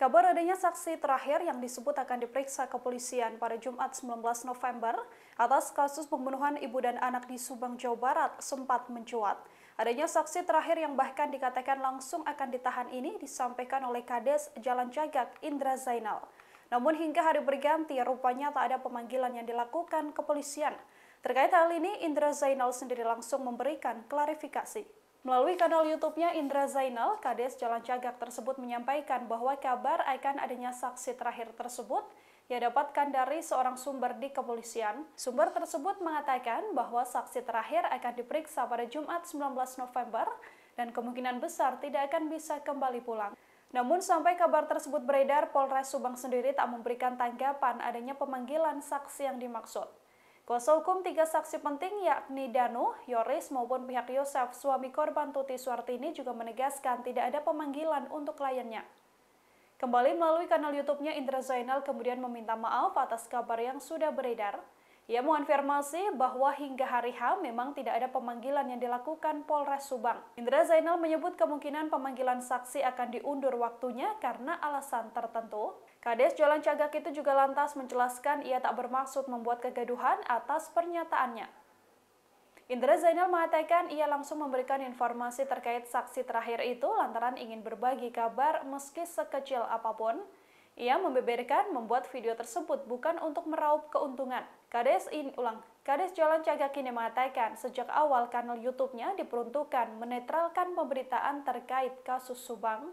Kabar adanya saksi terakhir yang disebut akan diperiksa kepolisian pada Jumat 19 November atas kasus pembunuhan ibu dan anak di Subang, Jawa Barat sempat mencuat. Adanya saksi terakhir yang bahkan dikatakan langsung akan ditahan ini disampaikan oleh Kades Jalan Jagak Indra Zainal. Namun hingga hari berganti rupanya tak ada pemanggilan yang dilakukan kepolisian. Terkait hal ini, Indra Zainal sendiri langsung memberikan klarifikasi. Melalui kanal YouTube-nya Indra Zainal, Kades Jalan Cagak tersebut menyampaikan bahwa kabar akan adanya saksi terakhir tersebut ia dapatkan dari seorang sumber di kepolisian. Sumber tersebut mengatakan bahwa saksi terakhir akan diperiksa pada Jumat 19 November dan kemungkinan besar tidak akan bisa kembali pulang. Namun sampai kabar tersebut beredar, Polres Subang sendiri tak memberikan tanggapan adanya pemanggilan saksi yang dimaksud. Kuasa hukum tiga saksi penting yakni Danu, Yoris maupun pihak Yosef, suami korban Tuti Suartini juga menegaskan tidak ada pemanggilan untuk kliennya. Kembali melalui kanal YouTube-nya Indra Zainal kemudian meminta maaf atas kabar yang sudah beredar. Ia mengonfirmasi bahwa hingga hari H memang tidak ada pemanggilan yang dilakukan Polres Subang. Indra Zainal menyebut kemungkinan pemanggilan saksi akan diundur waktunya karena alasan tertentu. Kades Jalan Cagak itu juga lantas menjelaskan ia tak bermaksud membuat kegaduhan atas pernyataannya. Indra Zainal mengatakan ia langsung memberikan informasi terkait saksi terakhir itu lantaran ingin berbagi kabar meski sekecil apapun. Ia membeberkan membuat video tersebut bukan untuk meraup keuntungan. Kades in ulang Kades Jalan Cagak ini mengatakan sejak awal kanal YouTube-nya diperuntukkan menetralkan pemberitaan terkait kasus Subang.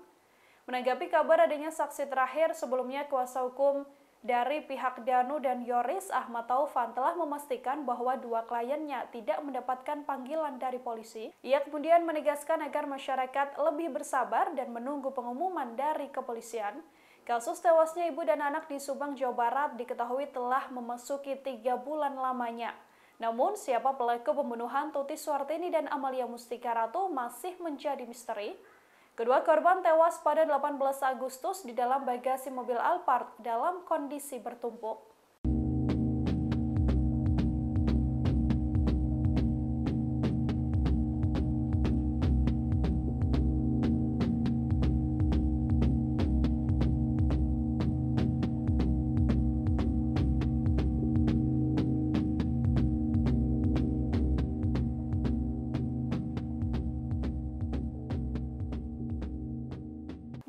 Menanggapi kabar adanya saksi terakhir sebelumnya kuasa hukum dari pihak Danu dan Yoris Ahmad Taufan telah memastikan bahwa dua kliennya tidak mendapatkan panggilan dari polisi. Ia kemudian menegaskan agar masyarakat lebih bersabar dan menunggu pengumuman dari kepolisian. Kasus tewasnya ibu dan anak di Subang, Jawa Barat diketahui telah memasuki tiga bulan lamanya. Namun, siapa pelaku pembunuhan Tuti Suartini dan Amalia Mustika Ratu masih menjadi misteri. Kedua korban tewas pada 18 Agustus di dalam bagasi mobil Alphard dalam kondisi bertumpuk.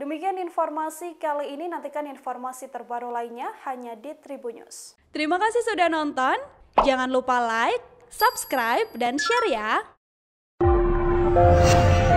Demikian informasi kali ini, nantikan informasi terbaru lainnya hanya di Tribun News. Terima kasih sudah nonton, jangan lupa like, subscribe, dan share ya!